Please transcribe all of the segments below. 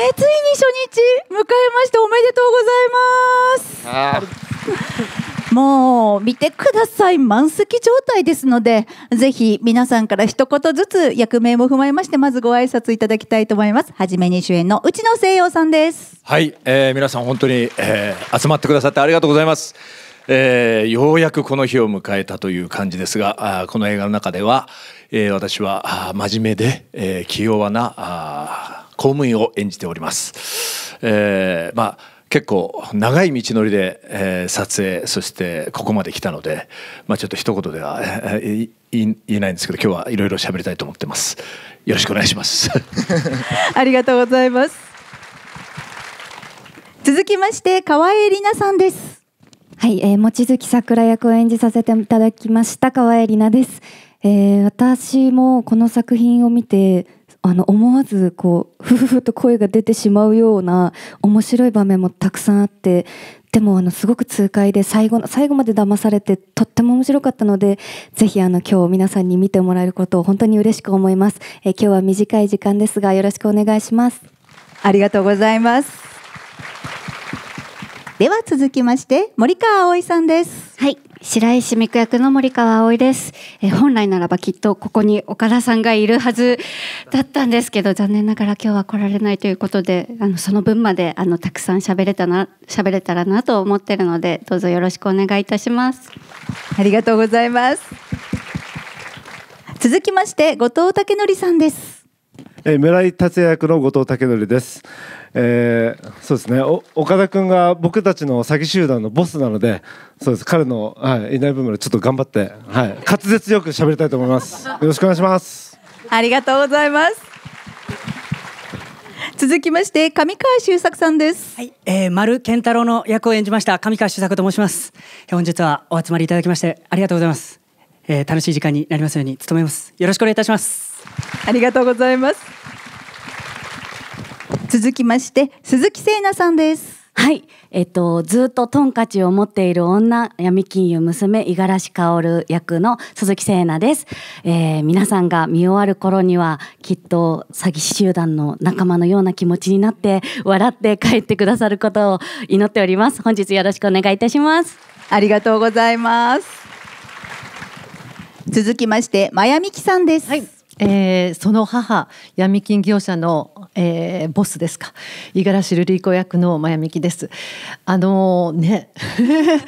えついに初日迎えましておめでとうございます。もう見てください満席状態ですのでぜひ皆さんから一言ずつ役名も踏まえましてまずご挨拶いただきたいと思いますはじめに主演の内野聖陽さんですはい、えー、皆さん本当に、えー、集まってくださってありがとうございますえー、ようやくこの日を迎えたという感じですがあこの映画の中では、えー、私は真面目で、えー、器用なあ公務員を演じております。えー、まあ結構長い道のりで、えー、撮影そしてここまで来たので、まあ、ちょっと一言では、えー、言えないんですけど今日はいろいろ喋りたいと思ってますよろしくお願いします ありがとうございます続きまして川江里奈さんですはい、えー、望月桜役を演じさせていただきました川江里奈です、えー、私もこの作品を見てあの思わずこうふふふと声が出てしまうような面白い場面もたくさんあってでもあのすごく痛快で最後の最後まで騙されてとっても面白かったのでぜひあの今日皆さんに見てもらえることを本当に嬉しく思います、え今日は短い時間ですがよろしくお願いしますありがとうございますでは続きまして森川葵さんですはい白石美久役の森川葵です、え本来ならばきっとここに岡田さんがいるはずだったんですけど残念ながら今日は来られないということであのその分まであのたくさん喋れたな喋れたらなと思ってるのでどうぞよろしくお願いいたしますありがとうございます続きまして後藤武則さんですえ村井達也役の後藤武則です、えー、そうですね岡田君が僕たちの詐欺集団のボスなのでそうです彼の、はい、いない部分でちょっと頑張って、はい、滑舌よく喋りたいと思いますよろしくお願いしますありがとうございます続きまして上川修作さんです、はいえー、丸健太郎の役を演じました上川修作と申します本日はお集まりいただきましてありがとうございます、えー、楽しい時間になりますように努めますよろしくお願いいたしますありがとうございます続きまして鈴木聖奈さんですはい、えっと、ずっとトンカチを持っている女、闇金融娘、五十嵐薫役の鈴木聖奈です、えー。皆さんが見終わる頃には、きっと詐欺師集団の仲間のような気持ちになって、笑って帰ってくださることを祈っております。本日よろしくお願いいたします。ありがとうございます。続きまして、まやみきさんです。はいえー、その母闇金業者の、えー、ボスですか五十嵐瑠璃子役の真み木ですあのー、ね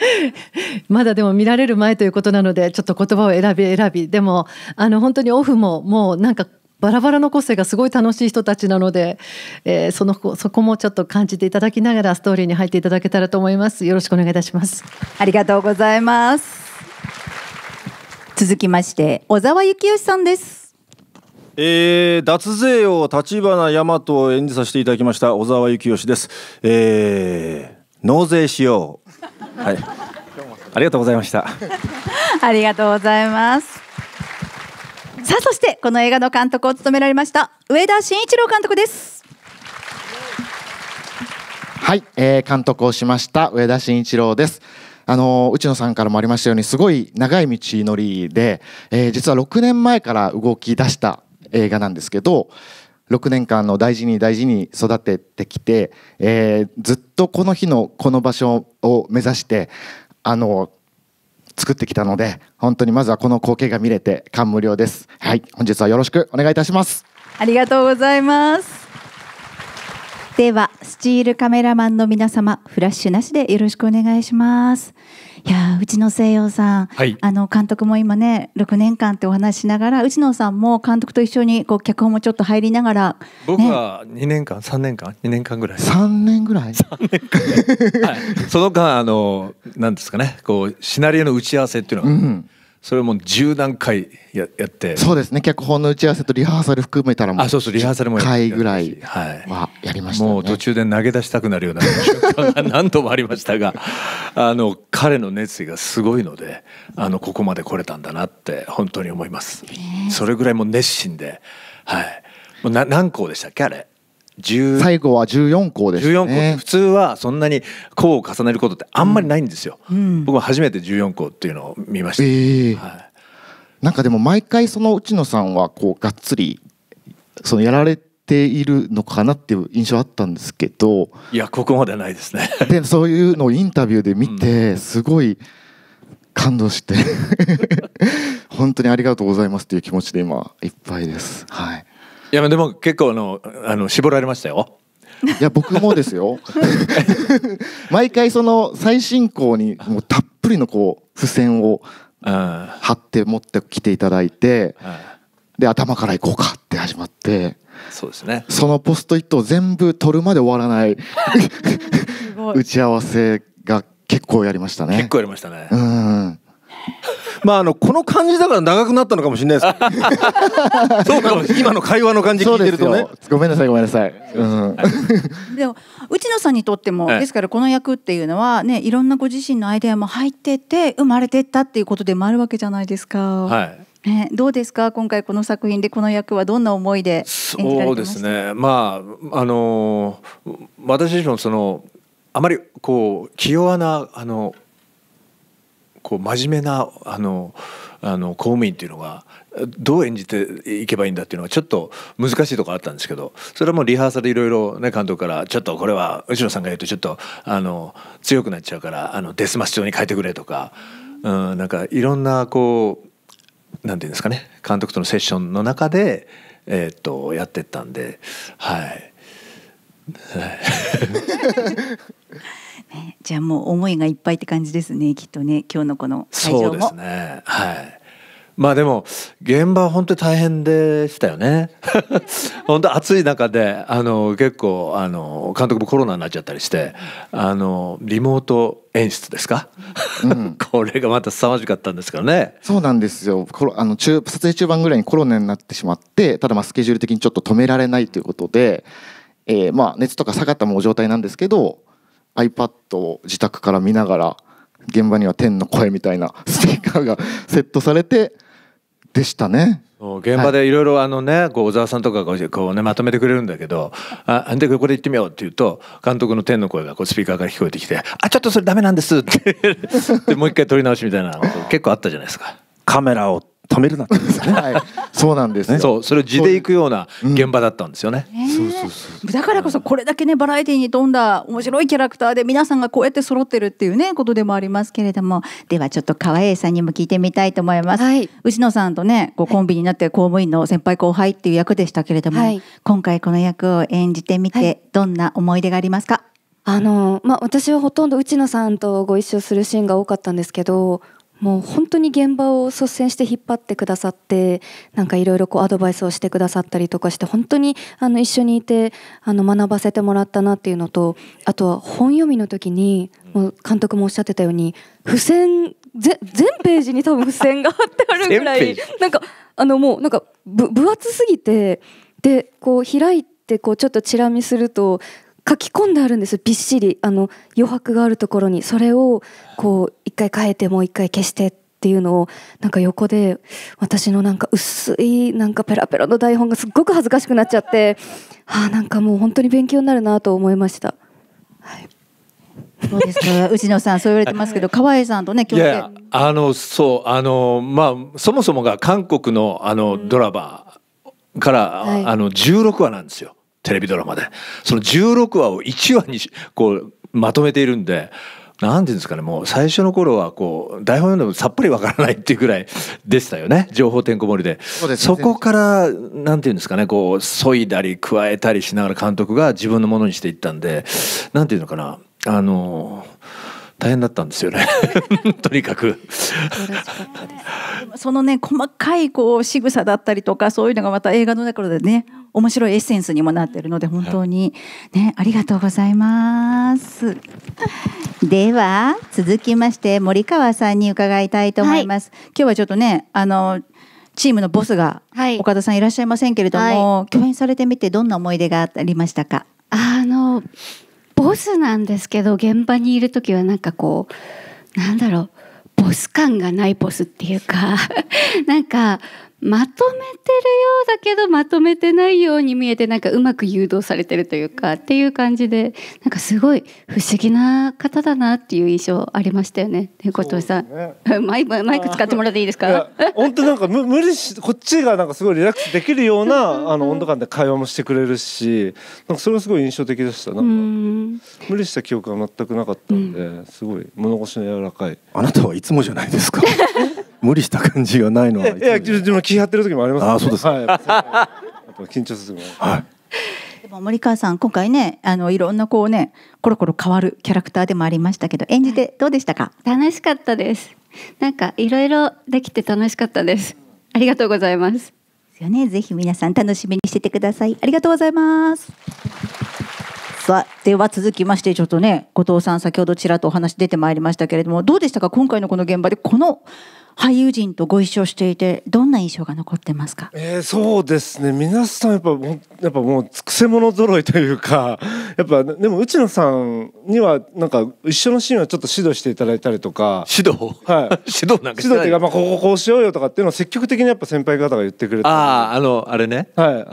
まだでも見られる前ということなのでちょっと言葉を選び選びでもあの本当にオフももうなんかバラバラの個性がすごい楽しい人たちなので、えー、そのそこもちょっと感じていただきながらストーリーに入っていただけたらと思いますよろしくお願いいたしますありがとうございます続きまして小沢幸義さんですえー、脱税を立花大和を演じさせていただきました小沢幸義です、えー、納税しようはい ありがとうございましたありがとうございますさあそしてこの映画の監督を務められました上田慎一郎監督ですはい、えー、監督をしました上田慎一郎ですあの内野さんからもありましたようにすごい長い道のりで、えー、実は6年前から動き出した映画なんですけど6年間の大事に大事に育ててきて、えー、ずっとこの日のこの場所を目指してあの作ってきたので本当にまずはこの光景が見れて感無量ですはい本日はよろしくお願いいたしますありがとうございますではスチールカメラマンの皆様フラッシュなしでよろしくお願いしますいやうちの西洋さん、はい、あの監督も今ね6年間ってお話ししながらうちのさんも監督と一緒にこう脚本もちょっと入りながら、僕は2年間3年間2年間ぐらい3年ぐらい年はい、その間あの何ですかねこうシナリオの打ち合わせっていうのは、うんそれも十0段階ややってそうですね脚本の打ち合わせとリハーサル含めたらもあそうそうリハーサルもや回ぐらいはやりました、ね、もう途中で投げ出したくなるような瞬間が何度もありましたが あの彼の熱意がすごいのであのここまで来れたんだなって本当に思いますそれぐらいも熱心ではいもうな何校でしたっけあれ最後は14校です、ね、14校って普通はそんなに校を重ねることってあんまりないんですよ、うん、僕も初めて14校っていうのを見ました、えーはい、なんかでも毎回その内野さんはこうがっつりそのやられているのかなっていう印象あったんですけどいやここまではないですねでそういうのをインタビューで見てすごい感動して 本当にありがとうございますという気持ちで今いっぱいですはいいやでも結構あのあの絞られましたよ。いや僕もですよ 毎回その最新項にもうたっぷりのこう付箋を貼って持ってきていただいてで頭からいこうかって始まってそうですねそのポストイットを全部取るまで終わらない 打ち合わせが結構やりましたね結構やりましたねうんまああのこの感じだから長くなったのかもしれないです そうかも今の会話の感じ聞いてるとねごめんなさいごめんなさい、うん、でも内野さんにとってもですからこの役っていうのはねいろんなご自身のアイデアも入ってて生まれてったっていうことでもあるわけじゃないですかはいえどうですか今回この作品でこの役はどんな思いでそうですねまああのー、私自身もそのあまりこう気弱なあのこう真面目なあのあの公務員っていうのがどう演じていけばいいんだっていうのはちょっと難しいとこあったんですけどそれはもうリハーサルいろいろね監督からちょっとこれは内野さんが言うとちょっとあの強くなっちゃうからあのデスマス調に変えてくれとか、うん、なんかいろんなこうなんていうんですかね監督とのセッションの中で、えっとやってったんではい じゃあもう思いがいっぱいって感じですねきっとね今日のこの会場もそうですねはいまあでも現場は本当に大変でしたよね 本当暑い中であの結構あの監督もコロナになっちゃったりしてあのリモート演出ですか、うん、これがまた凄まじかったんですからねそうなんですよあの中撮影中盤ぐらいにコロナになってしまってただまあスケジュール的にちょっと止められないということで、えー、まあ熱とか下がったもう状態なんですけど iPad を自宅から見ながら現場には天の声みたいな スピーカーがセットされてでしたね。現場でいろいろあのね、こう小沢さんとかがこうねまとめてくれるんだけど、あでこれ行ってみようって言うと監督の天の声がこうスピーカーから聞こえてきて、あちょっとそれダメなんですって でもう一回撮り直しみたいな結構あったじゃないですか。カメラを貯めるなってですね。はい、そうなんです、ね、そうそれを地で行くような現場だったんですよね。だからこそこれだけねバラエティーに富んだ面白いキャラクターで皆さんがこうやって揃ってるっていうねことでもありますけれども、ではちょっと川栄さんにも聞いてみたいと思います。はい、内野さんとねこうコンビになって公務員の先輩後輩っていう役でしたけれども、はい、今回この役を演じてみてどんな思い出がありますか。あのまあ、私はほとんど内野さんとご一緒するシーンが多かったんですけどもう本当に現場を率先して引っ張ってくださってなんかいろいろアドバイスをしてくださったりとかして本当にあの一緒にいてあの学ばせてもらったなっていうのとあとは本読みの時にもう監督もおっしゃってたように付箋全ページに多分付箋が貼ってあるぐらいなんかあのもうなんか分厚すぎてでこう開いてこうちょっとチラ見すると書き込んであるんですびっしりあの余白があるところにそれをこう一回変えてもう一回消してっていうのをなんか横で私のなんか薄いなんかペラペラの台本がすっごく恥ずかしくなっちゃってあなんかもう本当に勉強になるなと思いました。はいどうですか内野さんそう言われてますけど河合さんとね共演あのそうあのまあそもそもが韓国のあのドラマから、はい、あの16話なんですよ。テレビドラマでその16話を1話にこうまとめているんで何て言うんですかねもう最初の頃はこう台本読んでもさっぱりわからないっていうぐらい でしたよね情報てんこ盛りで、ね、そこから何て言うんですかねこうそいだり加えたりしながら監督が自分のものにしていったんで何て言うのかなあの大変だったんですよね とにかくそのね細かいこう仕草だったりとかそういうのがまた映画の中でね面白いエッセンスにもなっているので本当に、ね、ありがとうございます。では続きまして森川さんに伺いたいと思います。はい、今日はちょっとねあのチームのボスが岡田さんいらっしゃいませんけれども、はい、共演されてみてどんな思い出がありましたかあのボスなんですけど現場にいる時はなんかこうなんだろうボス感がないボスっていうか なんかまとめてるようだけどまとめてないように見えてなんかうまく誘導されてるというかっていう感じでなんかすごい不思議な方だなっていう印象ありましたよねといさん、ね、マイマイク使ってもらっていいですか本当なんか無無理しこっちがなんかすごいリラックスできるようなあの温度感で会話もしてくれるしなんかそれがすごい印象的でしたなんか無理した記憶は全くなかったんで、すごい物腰の柔らかいあなたはいつもじゃないですか 無理した感じがないのは。いや、気張ってる時もあります、ね。あ、そうです。はい。緊張する。はい。でも森川さん今回ねあのいろんなこうねコロコロ変わるキャラクターでもありましたけど演じてどうでしたか楽しかったですなんかいろいろできて楽しかったですありがとうございますよねぜひ皆さん楽しみにしててくださいありがとうございますさでは続きまして、ちょっとね、後藤さん、先ほどちらっとお話出てまいりましたけれども、どうでしたか、今回のこの現場で、この俳優陣とご一緒していて、どんな印象が残ってますか。えー、そうですね、皆さん、やっぱ、やっぱもう、くせ者揃いというか。やっぱ、でも、内野さんには、なんか、一緒のシーンはちょっと指導していただいたりとか。指導。はい。指導なんか指導っていうか、まあ、こここうしようよとかっていうのを積極的にやっぱ先輩方が言ってくれてああ、あの、あれね。はい。はい。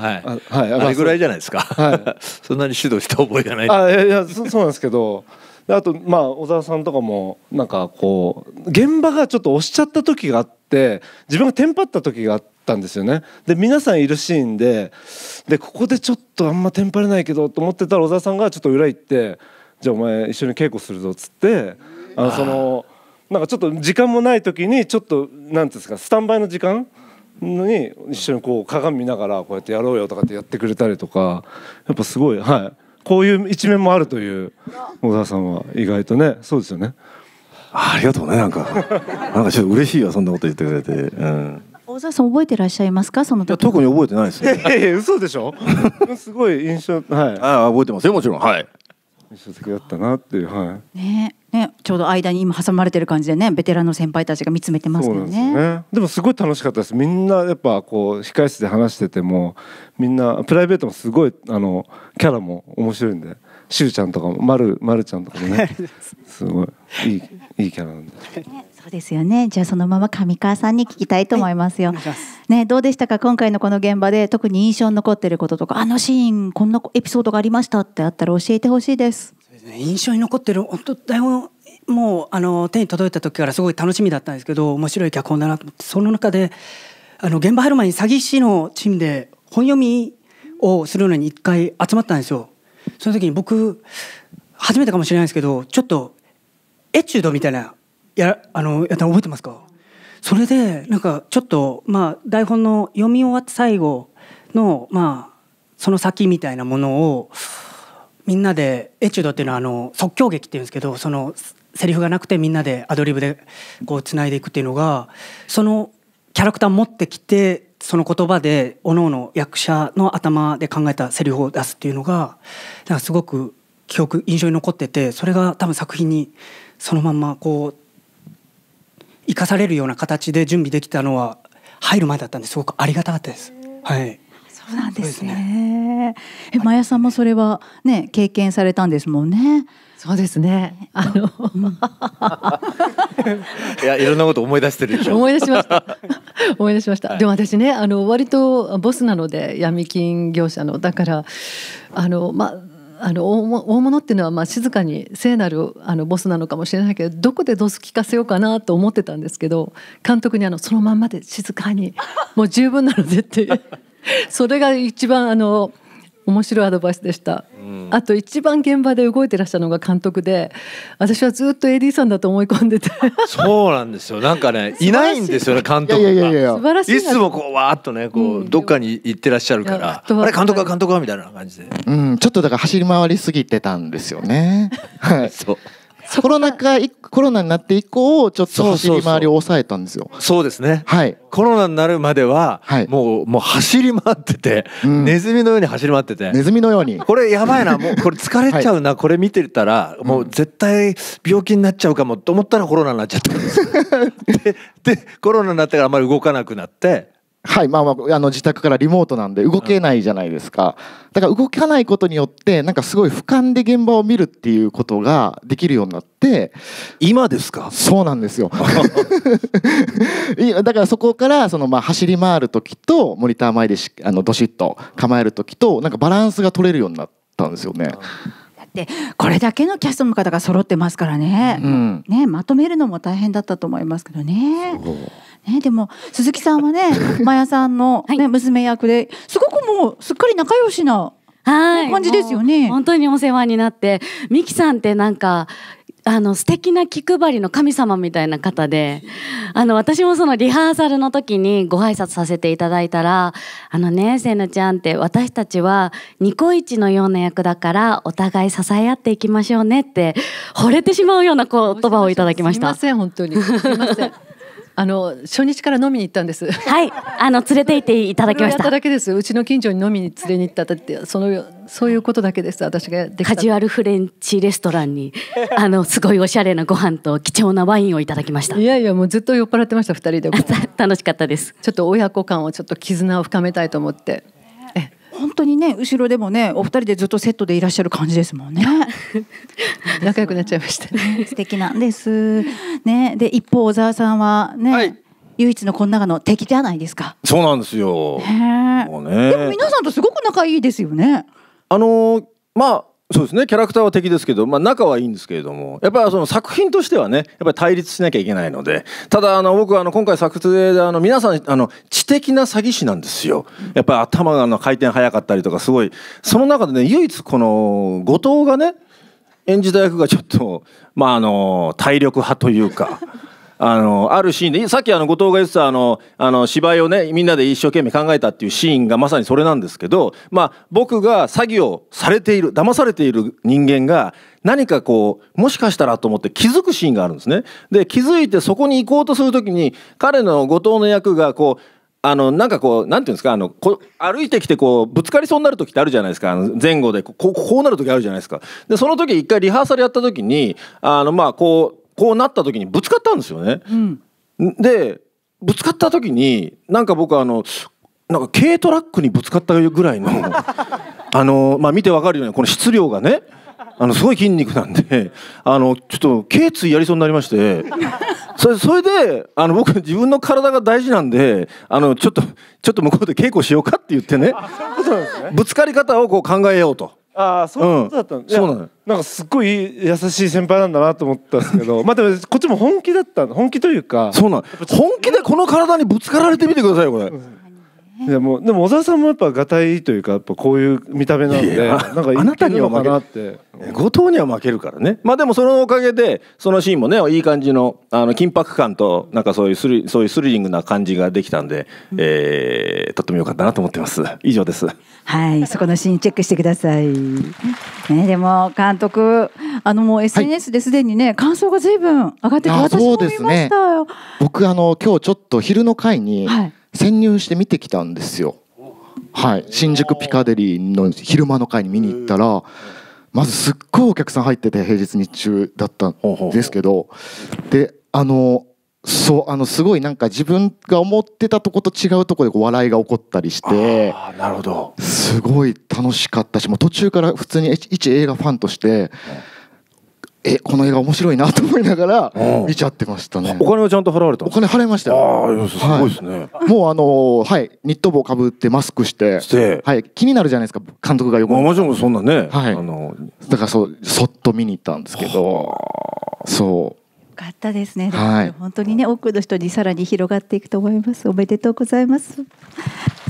はい。あれぐらいじゃないですか。はい。そんなに指導した覚覚えがないあいや そうなんですけどあとまあ小沢さんとかもなんかこう現場がちょっと押しちゃった時があって自分がテンパった時があったんですよねで皆さんいるシーンででここでちょっとあんまテンパれないけどと思ってたら小沢さんがちょっと裏行って「じゃあお前一緒に稽古するぞ」っつってあのそのなんかちょっと時間もない時にちょっとうんですかスタンバイの時間のに一緒にこう鏡見ながらこうやってやろうよとかってやってくれたりとかやっぱすごいはい。こういう一面もあるという小沢さんは意外とねそうですよねありがとうねなんかなんかちょっと嬉しいわそんなこと言ってくれて、うん、小沢さん覚えてらっしゃいますかその時特に覚えてないですねいや嘘でしょ すごい印象はいあ覚えてますよもちろんはい付籍だったなっていう、はい。ね、ね、ちょうど間に今挟まれてる感じでね、ベテランの先輩たちが見つめてますけどね。でねでもすごい楽しかったです。みんなやっぱこう控室で話してても、みんなプライベートもすごいあのキャラも面白いんで、しゅうちゃんとかもまるまるちゃんとかもね、すごいいいいいキャラなんで。ねそうですよねじゃあそのまま上川さんに聞きたいと思いますよ。はい、ね、どうでしたか今回のこの現場で特に印象に残ってることとかあのシーンこんなエピソードがありましたってあったら教えてほしいです。ですね、印象に残ってる本当台本もうあの手に届いた時からすごい楽しみだったんですけど面白い脚本だなと思ってその中であの現場入る前に詐欺師のチームで本読みをするのに一回集まったんですよ。その時に僕初めてかもしれないですけどちょっとエチュードみたいなやあのやったの覚えてますかそれでなんかちょっとまあ台本の読み終わって最後のまあその先みたいなものをみんなでエチュードっていうのはあの即興劇っていうんですけどそのセリフがなくてみんなでアドリブでこうつないでいくっていうのがそのキャラクター持ってきてその言葉で各々役者の頭で考えたセリフを出すっていうのがなんかすごく記憶印象に残っててそれが多分作品にそのまんまこう生かされるような形で準備できたのは入る前だったんですごくありがたかったです。はい。そうなんですね。すねえ、マヤさんもそれはね経験されたんですもんね。そうですね。あの、いやいろんなこと思い出してるでしょ。思い出しました。思い出しました。はい、でも私ねあの割とボスなので闇金業者のだからあのまああの大物っていうのはまあ静かに聖なるあのボスなのかもしれないけどどこでドス聞かせようかなと思ってたんですけど監督にあの「そのまんまで静かにもう十分なので」ってそれが一番あの。面白いアドバイスでした、うん、あと一番現場で動いてらっしゃるのが監督で私はずっと AD さんだと思い込んでてそうなんですよなんかね いないんですよね監督がいつもこうわーっとねこう、どっかに行ってらっしゃるから、あれ監督は監督はみたいな感じで、うん、ちょっとだから走り回りすぎてたんですよねはい そうコロナ禍コロナになって以降ちょっと走り回りを抑えたんですよそうですねはいコロナになるまでは、はい、もうもう走り回ってて、うん、ネズミのように走り回っててネズミのようにこれやばいな もうこれ疲れちゃうな、はい、これ見てたらもう絶対病気になっちゃうかもと思ったらコロナになっちゃったんですででコロナになってからあまり動かなくなってはい、まあ、まあ、あの自宅からリモートなんで動けないじゃないですか、だから動かないことによってなんかすごい俯瞰で現場を見るっていうことができるようになって今ですかそうなんですよ だからそこからそのまあ走り回る時とモニター前であのどしっと構える時となんかバランスが取れるようになったんですよね。でこれだけのキャストの方が揃ってますからねうん、ねまとめるのも大変だったと思いますけどね。ね、でも鈴木さんはね マヤさんのね、ね娘役ですごくもうすっかり仲良しなはい、感じですよね。本当にお世話になって、ミキさんってなんかあの素敵な気配りの神様みたいな方であの私もそのリハーサルの時にご挨拶させていただいたら「あのねせなちゃんって私たちはニコイチのような役だからお互い支え合っていきましょうね」って惚れてしまうような言葉をいただきました。すみません本当にすみませんあの初日から飲みに行ったんです。はい、あの連れて行っていただきました。だけです。うちの近所に飲みに連れに行ったってそのそういうことだけです。私がカジュアルフレンチレストランにあのすごいおしゃれなご飯と貴重なワインをいただきました。いやいやもうずっと酔っ払ってました二人で。楽しかったです。ちょっと親子間をちょっと絆を深めたいと思って。本当にね後ろでもねお二人でずっとセットでいらっしゃる感じですもんね 仲良くなっちゃいましたね 素敵なんですねで一方小沢さんはね、はい唯一のこの中の敵じゃないですか。そうなんですよ。ね。でも皆さんとすごく仲いいですよね。あのー、まあそうですねキャラクターは敵ですけど、まあ、仲はいいんですけれどもやっぱりその作品としてはねやっぱり対立しなきゃいけないのでただあの僕はあの今回作成であの皆さんあの知的な詐欺師なんですよやっぱり頭がの回転早かったりとかすごいその中でね唯一この後藤がね演じた役がちょっとまああの体力派というか。あのあるシーンでさっきあの後藤が言ってたあのあの芝居をねみんなで一生懸命考えたっていうシーンがまさにそれなんですけど、まあ、僕が詐欺をされている騙されている人間が何かこうもしかしたらと思って気づくシーンがあるんですね。で気づいてそこに行こうとする時に彼の後藤の役がこうあのなんかこうなんていうんですかあのこ歩いてきてこうぶつかりそうになる時ってあるじゃないですか前後でこうこうなる時あるじゃないですかでその時一回リハーサルやった時にあのまあここうなった時にぶつかったんですよね。うん、でぶつかった時になんか僕あのなんか軽トラックにぶつかったぐらいの あの、まあ、見てわかるようにこの質量がねあのすごい筋肉なんであのちょっと頸椎やりそうになりまして。それそれであの僕自分の体が大事なんであのちょっとちょっと向こうで稽古しようかって言ってね、ね、ぶつかり方をこう考えようと。ああそういうことだったんそうなのなんかすっごい優しい先輩なんだなと思ったんですけど まあでもこっちも本気だった本気というかそうなの本気でこの体にぶつかられてみてくださいよこれ。うんいやもうでも小沢さんもやっぱがたいというかやっぱこういう見た目なんでなんかあなたには負けなって後藤には負けるからねまあでもそのおかげでそのシーンもねいい感じのあの緊迫感となんかそういうスリそういうスリリングな感じができたんで、うん、えー、とってもよかったなと思ってます以上ですはいそこのシーンチェックしてくださいねでも監督あのもう SNS ですでにね、はい、感想が随分上がってて私も見ましたよ、僕あの今日ちょっと昼の会に、はい潜入して見てきたんですよ。はい、新宿ピカデリーの昼間の会に見に行ったらまずすっごいお客さん入ってて平日日中だったんですけどであのそうあのすごいなんか自分が思ってたとこと違うとこで笑いが起こったりしてなるほどすごい楽しかったしもう途中から普通に一映画ファンとして。えこの映画面白いなと思いながら見ちゃってましたね。お金はちゃんと払われた。お金払いましたよ。あすごいですね。はい、もうあのー、はいニット帽かぶってマスクして、してはい気になるじゃないですか監督が横に。もちろんそんなね。はい。あのー、だからそうそっと見に行ったんですけど、そう。かったですね。はい、本当にね、多くの人にさらに広がっていくと思います。おめでとうございます。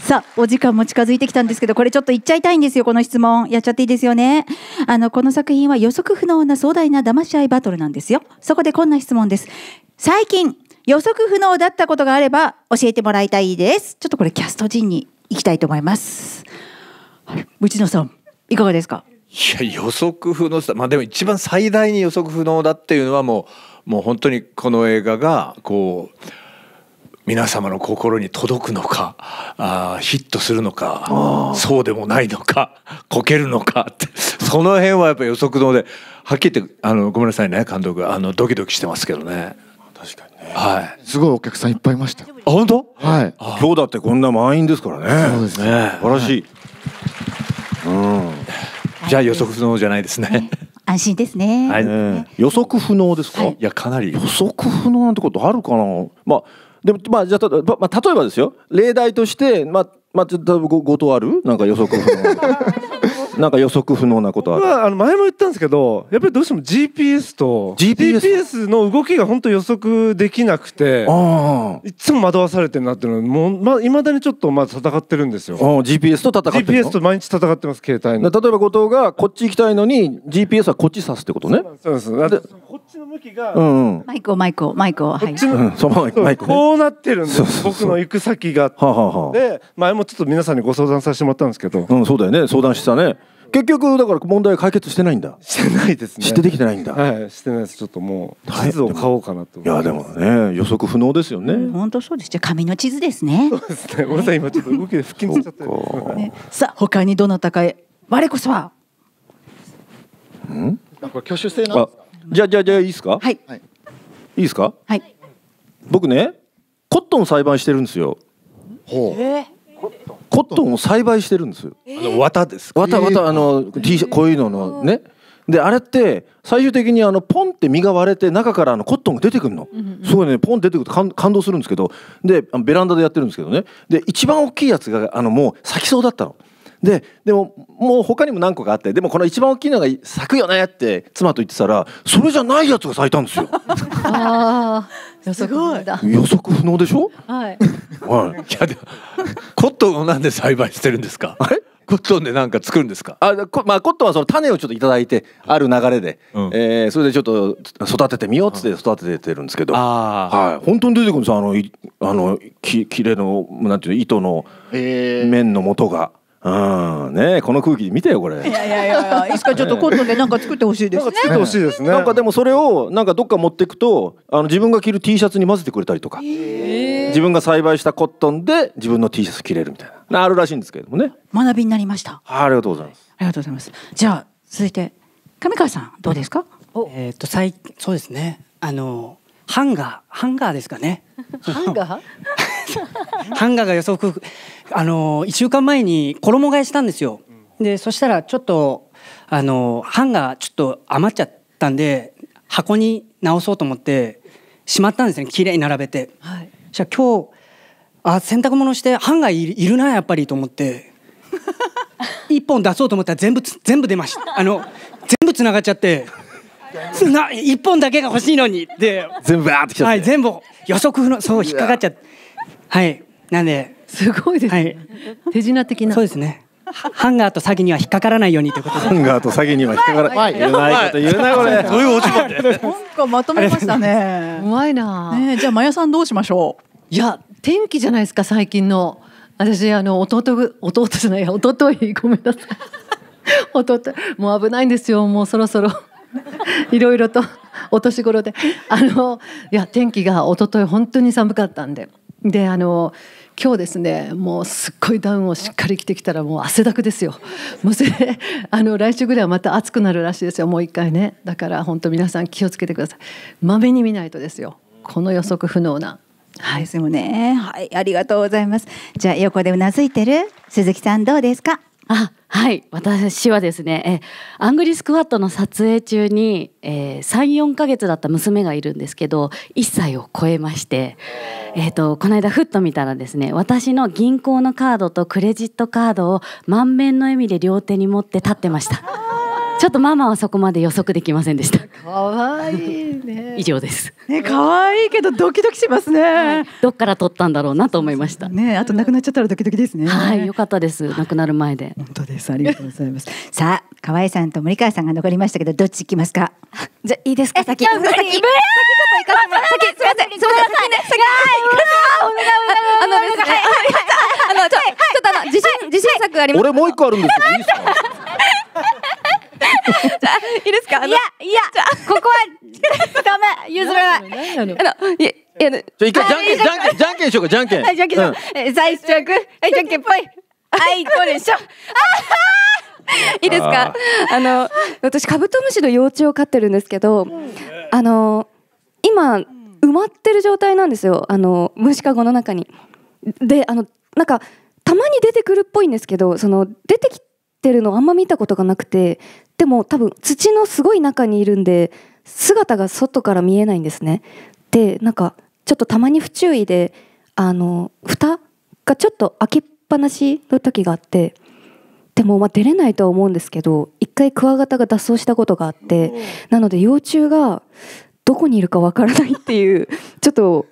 さあ、お時間も近づいてきたんですけど、これちょっと言っちゃいたいんですよ。この質問、やっちゃっていいですよね。あの、この作品は予測不能な壮大な騙し合いバトルなんですよ。そこでこんな質問です。最近、予測不能だったことがあれば、教えてもらいたいです。ちょっとこれキャスト陣に行きたいと思います。はい、内野さん、いかがですか。いや予測不能まあでも一番最大に予測不能だっていうのはもうもう本当にこの映画がこう皆様の心に届くのかあヒットするのかそうでもないのかこけるのかってその辺はやっぱ予測のではっきり言ってあのごめんなさいね監督あのドキドキしてますけどね。確かにはい、すごいお客さんいっぱいいましたあ本当はい今日だってこんな満員ですからねそうですね素晴らしい、はい、うんじゃあ予測不能じゃないですね、安心ですね、はい、ね予測不能ですか、はい、いやかなり予測不能なんてことあるかなまあでもまあじゃあ、まあ、例えばですよ例題としてまあまあ、ちょっとごごとあるなんか予測不能 なんか予測不能なことは、あ、の前も言ったんですけどやっぱりどうしても GPS と GPS, GPS の動きが本当予測できなくていつも惑わされてるなっていうのはいまあ、だにちょっとまあ戦ってるんですよ GPS と戦ってる GPS と毎日戦ってます携帯の例えば後藤がこっち行きたいのに GPS はこっち指すってことねそうですこっちの向きが、うんうん、マイクをマイクをマイクをはい、うん、マイク、こうなってるんです僕の行く先がはははで前もちょっと皆さんにご相談させてもらったんですけどうんそうだよね相談したね結局だから問題解決してないんだしてないですねしてできてないんだはいしてないですちょっともう地図を買おうかなといやでもね予測不能ですよね本当そうですじゃ紙の地図ですねそうですねごめんなさ今ちょっと動きで腹筋しちゃってさあ他にどなたかへ我こそはんなんか挙手制なんですかじゃじゃじゃいいですかはいいいですかはい僕ねコットン裁判してるんですよほうえコットンを栽培してるんですよ。あの綿です綿綿あの T シャこういうののね。であれって最終的にあのポンって身が割れて中からあのコットンが出てくるの、すごいねポン出てくると感感動するんですけどでベランダでやってるんですけどねで一番大きいやつがあのもう咲きそうだったのででももう他にも何個かあってでもこの一番大きいのが咲くよねって妻と言ってたらそれじゃないやつが咲いたんですよ。あ予測予測不能でしょ。はい。はい。いやでコットンをなんで栽培してるんですか。あれ？コットンでなんか作るんですか。あこまあコットンはその種をちょっと頂いてある流れで、うん、えー、それでちょっと育ててみようっつって育ててるんですけど。はい。本当に出てくるんですあのあのき切れのなんていうの糸の面の元が。うんねこの空気見てよこれいやいやいやいやいつかちょっとコットンでなんか作ってほしいですね。作ってほしいですね。なんかでもそれをなんかどっか持っていくとあの自分が着る T シャツに混ぜてくれたりとか、え自分が栽培したコットンで自分の T シャツ着れるみたいなあるらしいんですけれどもね。学びになりました。ありがとうございます。ありがとうございます。じゃあ続いて上川さんどうですか？えっと最そうですねあのハンガーハンガーですかね。ハンガー ハンガーが予測あの1週間前に衣替えしたんですよ。でそしたらちょっとあのハンガーちょっと余っちゃったんで箱に直そうと思ってしまったんですねきれいに並べて。はい、じゃ今日あ洗濯物してハンガーいるなやっぱりと思って 一本出そうと思ったら全部全部出ましたあの全部つながっちゃって。な一本だけが欲しいのにって全部あってきちゃって、はい、全部予測不能そう引っかかっちゃってはいなんですごいですね、はい、手品的なそうですねハンガーと詐欺には引っかからないようにということで。ハンガーと詐欺には引っかからない。言えないこと言えないこれ。どういうお仕事で。なんかまとめましたね。うまいな。ねじゃあまやさんどうしましょう。いや天気じゃないですか最近の。私あの弟弟じゃないや弟ごめんなさい。弟もう危ないんですよもうそろそろ。いろいろとお年頃であのいや天気が一昨日本当に寒かったんでであの今日ですねもうすっごいダウンをしっかり着てきたらもう汗だくですよもうそれあの来週ぐらいはまた暑くなるらしいですよもう一回ねだから本当皆さん気をつけてくださいまめに見ないとですよこの予測不能なはいですねはいありがとうございますじゃあ横でうなずいてる鈴木さんどうですかあはい私はですねえアングリースクワットの撮影中に、えー、34か月だった娘がいるんですけど1歳を超えまして、えーと、この間ふっと見たらですね私の銀行のカードとクレジットカードを満面の笑みで両手に持って立ってました。ちょっとママはそこまで予測できませんでした。可愛いね。以上です。ね、可愛いけどドキドキしますね、はい、どっから取ったんだろうなと思いました。ね、あと亡くなっちゃったらドキドキですね。はい、よかったです。亡くなる前で。本当です。ありがとうございます。さあ、河合さんと森川さんが残りましたけど、どっち行きますか。じゃいいですか。先。先先先先先すみません。すみません。先ね。先。あのですね。あちょっとあの自信自信作あります。俺もう一個あるんですよ。かいやいやここはダメ譲らないあのいやいや一回じゃんけんじゃんけんじゃんけんしようかじゃんけんじゃんけんしよう、最初じゃんけんぽいはいこしょいいですかあの私カブトムシの幼虫を飼ってるんですけど、あの今埋まってる状態なんですよあの虫かごの中に。であのなんかたまに出てくるっぽいんですけどその出てきてるのあんま見たことがなくてでも多分土のすごい中にいるんで姿が外から見えないんですね。でなんかちょっとたまに不注意であの蓋がちょっと開けっぱなしの時があってでもまあ出れないとは思うんですけど一回クワガタが脱走したことがあってなので幼虫がどこにいるかわからないっていう ちょっと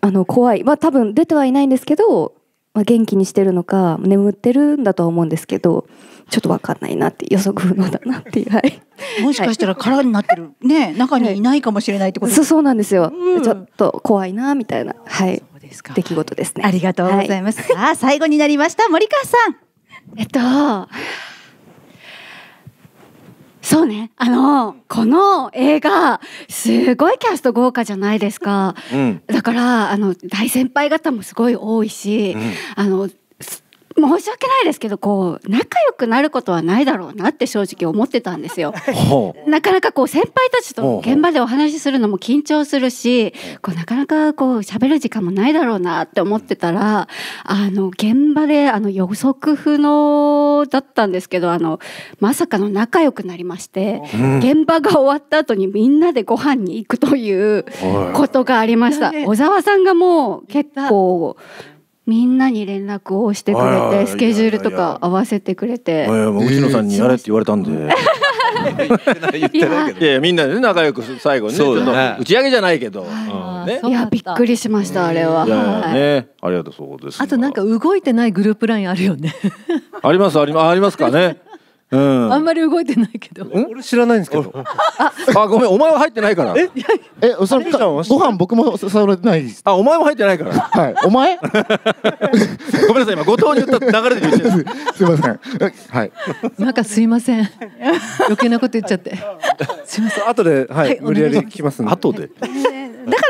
あの怖いまあ多分出てはいないんですけど、まあ、元気にしてるのか眠ってるんだとは思うんですけどちょっとわかんないなって予測不能だなっていう、はい、もしかしたら空になってる、ね中にいないかもしれないってこと、はい、そうなんですよ、うん、ちょっと怖いなみたいなはい出来事ですねありがとうございます、はい、あ最後になりました森川さんえっとそうね。あの、この映画、すごいキャスト豪華じゃないですか。うん、だから、あの、大先輩方もすごい多いし、うん、あの、申し訳ないですけどこう仲良くなることはないだろうなって正直思ってたんですよ。なかなかこう先輩たちと現場でお話しするのも緊張するしこうなかなかこう喋る時間もないだろうなって思ってたらあの現場であの予測不能だったんですけどあのまさかの仲良くなりまして、現場が終わった後にみんなでご飯に行くということがありました。小沢さんがもう結構みんなに連絡をしてくれてスケジュールとか合わせてくれて内野さんにやれって言われたんで。いやみんなで仲良く最後にね打ち上げじゃないけど、いやびっくりしましたあれは、ねありがとうそうですあとなんか動いてないグループラインあるよねありますありますありますかねあんまり動いてないけど。俺知らないんですけど。あ、ごめん、お前は入ってないから。え、え、それ、ご飯僕も触れないです。あ、お前も入ってないから。はい、お前。ごめんなさい、今後藤に言った流れで言すみません。はい。なんかすいません。余計なこと言っちゃって。すみません。後で、はい、無理やり聞きます後で。だか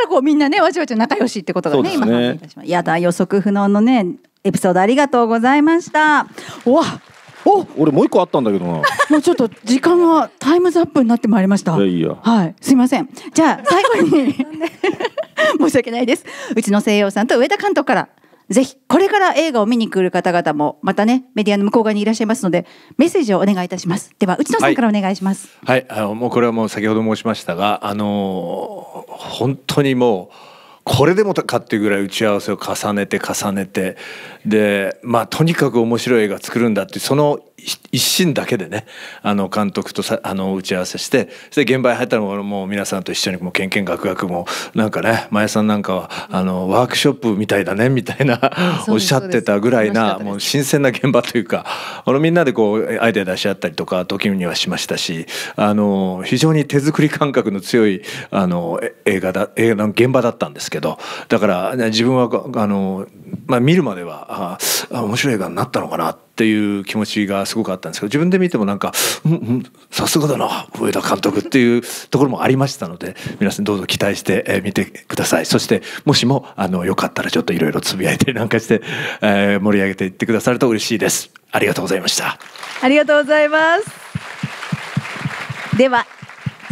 らこうみんなねわちゃわちゃ仲良しってことがね今発やだ予測不能のねエピソードありがとうございました。わ。俺もう一個あったんだけどなもうちょっと時間はタイムズアップになってまいりましたはいすいませんじゃあ最後に 申し訳ないですうちの西洋さんと上田監督からぜひこれから映画を見に来る方々もまたねメディアの向こう側にいらっしゃいますのでメッセージをお願いいたしますでは内野さんからお願いします、はい、はい、あのもうこれはもう先ほど申しましたがあのー、本当にもうこれでもかっていうぐらい打ち合わせを重ねて重ねてでまあとにかく面白い映画作るんだってその一心だけでねあの監督とさあの打ち合わせして現場に入ったらもう皆さんと一緒にもうけんけんがくがくもなんかね矢さんなんかはあのワークショップみたいだねみたいなおっしゃってたぐらいなもう新鮮な現場というかあのみんなでこうアイデア出し合ったりとか時にはしましたしあの非常に手作り感覚の強いあの映画だ映画の現場だったんですけどだから自分はあの、まあ、見るまではあ面白い映画になったのかなってっていう気持ちがすごくあったんですけど自分で見てもなんか「うんうんさすがだな上田監督」っていうところもありましたので皆さんどうぞ期待して見てくださいそしてもしもあのよかったらちょっといろいろつぶやいたりなんかして、えー、盛り上げていってくださると嬉しいです。ありがとうございました。ありがとうございます。では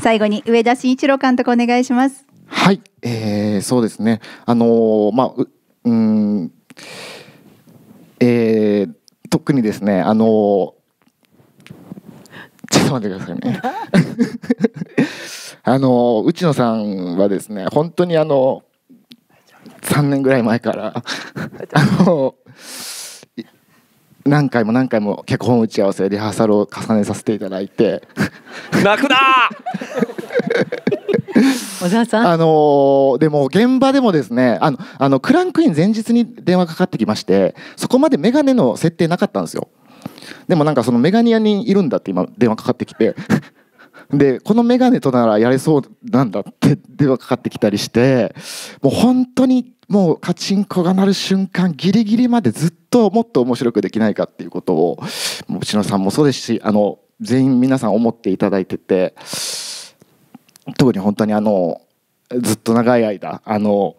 最後に上田慎一郎監督お願いします。はい、えー、そうですね。あのー、まあうん。えー特にですねあのちょっと待ってくださいね あの内野さんはですね本当にあの3年ぐらい前からあの何回も何回も脚本打ち合わせリハーサルを重ねさせていただいて泣くな小沢さんあのー、でも現場でもですねあのあのクランクイン前日に電話かかってきましてそこまで眼鏡の設定なかったんですよでもなんかその眼鏡屋にいるんだって今電話かかってきて でこの眼鏡とならやれそうなんだって電話かかってきたりしてもう本当にもうカチンコが鳴る瞬間ギリギリまでずっともっと面白くできないかっていうことをうちのさんもそうですしあの全員皆さん思っていただいてて。特に本当にあのずっと長い間あの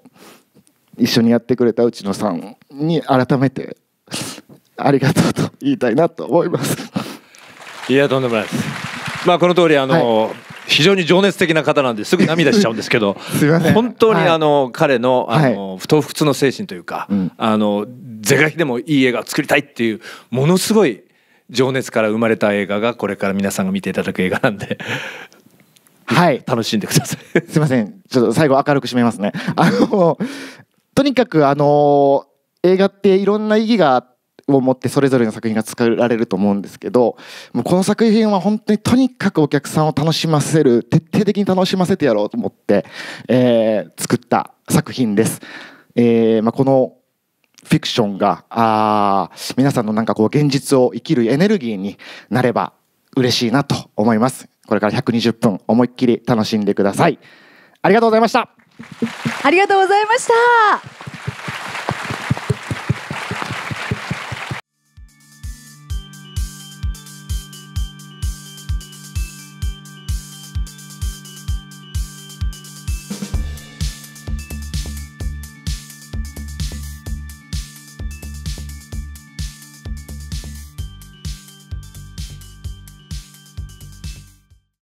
一緒にやってくれた内野さんに改めてありがとうと言いたいなと思いますいやとんでもないですまあこの通りあの、はい、非常に情熱的な方なんですぐ涙しちゃうんですけど 本当にあの、はい、彼のあの、はい、不当不屈の精神というか、うん、あの是が非でもいい映画を作りたいっていうものすごい情熱から生まれた映画がこれから皆さんが見ていただく映画なんではい、楽しんでください すいませんちょっと最後明るく締めますねあのとにかくあの映画っていろんな意義がを持ってそれぞれの作品が作られると思うんですけどもうこの作品は本当にとにかくお客さんを楽しませる徹底的に楽しませてやろうと思って、えー、作った作品です。えーまあ、このフィクションがあ皆さんのなんかこう現実を生きるエネルギーになれば嬉しいなと思います。これから120分思いっきり楽しんでくださいありがとうございましたありがとうございました